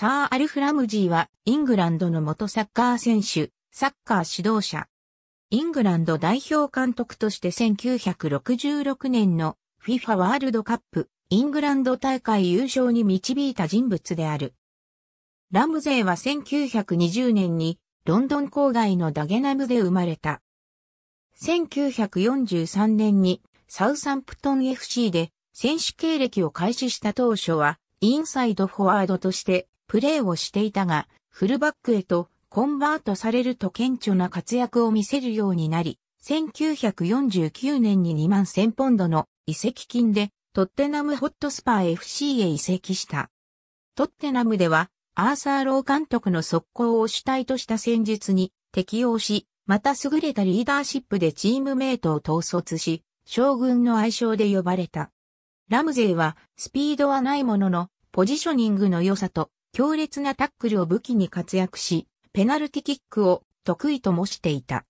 サー・アルフ・ラムジーは、イングランドの元サッカー選手、サッカー指導者。イングランド代表監督として1966年の FIFA ワールドカップ、イングランド大会優勝に導いた人物である。ラムゼーは1920年に、ロンドン郊外のダゲナムで生まれた。1943年に、サウサンプトン FC で、選手経歴を開始した当初は、インサイドフォワードとしてプレーをしていたが、フルバックへとコンバートされると顕著な活躍を見せるようになり、1949年に2万1000ポンドの移籍金でトッテナムホットスパー FC へ移籍した。トッテナムではアーサー・ロー監督の速攻を主体とした戦術に適応し、また優れたリーダーシップでチームメイトを統率し、将軍の愛称で呼ばれた。ラムゼイはスピードはないものの、ポジショニングの良さと強烈なタックルを武器に活躍し、ペナルティキックを得意ともしていた。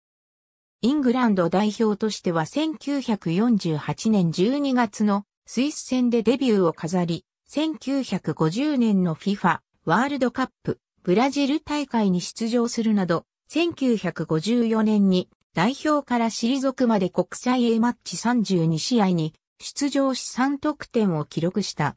イングランド代表としては1948年12月のスイス戦でデビューを飾り、1950年の FIFA ワールドカップブラジル大会に出場するなど、1954年に代表から退くまで国際 A マッチ32試合に出場し3得点を記録した。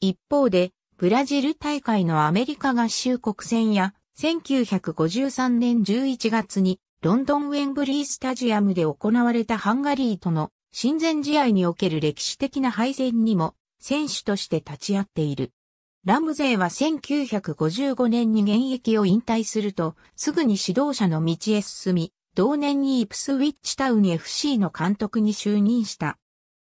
一方でブラジル大会のアメリカ合衆国戦や、1953年11月にロンドンウェンブリースタジアムで行われたハンガリーとの親善試合における歴史的な敗戦にも選手として立ち会っている。ラムゼーは1955年に現役を引退すると、すぐに指導者の道へ進み、同年にイプスウィッチタウン FC の監督に就任した。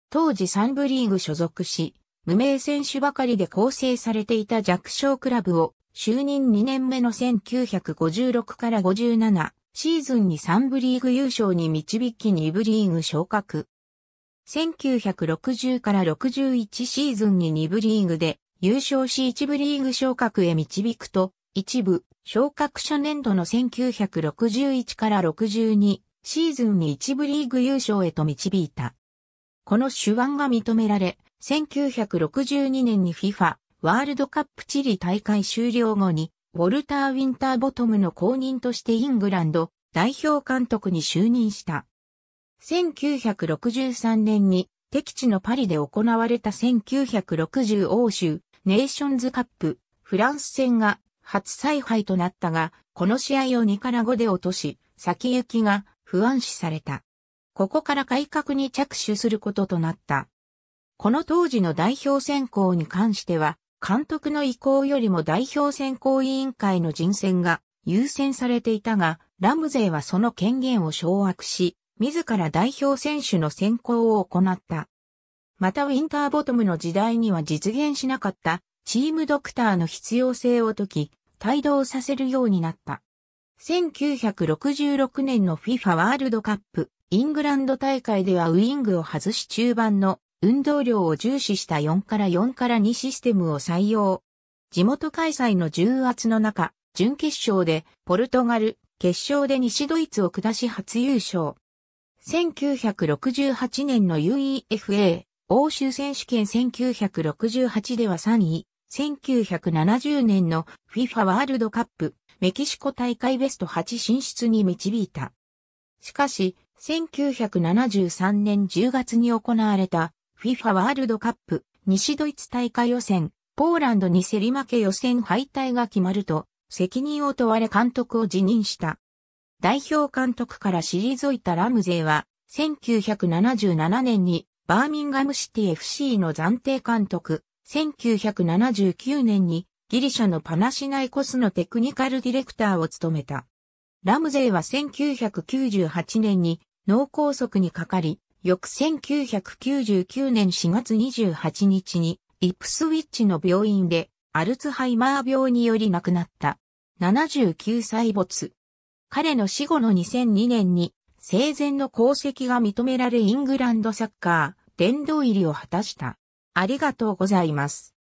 当時ンブリーグ所属し、無名選手ばかりで構成されていた弱小クラブを、就任2年目の1956から57シーズンに3部リーグ優勝に導き2部リーグ昇格。1960から61シーズンに2部リーグで優勝し1部リーグ昇格へ導くと、一部昇格者年度の1961から62シーズンに1部リーグ優勝へと導いた。この手腕が認められ、1962年に FIFA ワールドカップチリ大会終了後に、ウォルター・ウィンターボトムの後任としてイングランド代表監督に就任した。1963年に敵地のパリで行われた1960欧州ネーションズカップフランス戦が初采配となったが、この試合を2から5で落とし、先行きが不安視された。ここから改革に着手することとなった。この当時の代表選考に関しては、監督の意向よりも代表選考委員会の人選が優先されていたが、ラムゼイはその権限を掌握し、自ら代表選手の選考を行った。またウィンターボトムの時代には実現しなかったチームドクターの必要性を解き、帯同させるようになった。1966年の FIFA ワールドカップイングランド大会ではウイングを外し中盤の運動量を重視した4から4から2システムを採用。地元開催の重圧の中、準決勝でポルトガル、決勝で西ドイツを下し初優勝。1968年の UEFA 欧州選手権1968では3位、1970年の FIFA ワールドカップメキシコ大会ベスト8進出に導いた。しかし、1973年10月に行われた FIFA ワールドカップ西ドイツ大会予選、ポーランドに競り負け予選敗退が決まると、責任を問われ監督を辞任した。代表監督から退いたラムゼーは、1977年にバーミンガムシティ FC の暫定監督、1979年にギリシャのパナシナイコスのテクニカルディレクターを務めた。ラムゼーは1998年に脳梗塞にかかり、翌1999年4月28日に、イプスウィッチの病院で、アルツハイマー病により亡くなった。79歳没。彼の死後の2002年に、生前の功績が認められイングランドサッカー、殿堂入りを果たした。ありがとうございます。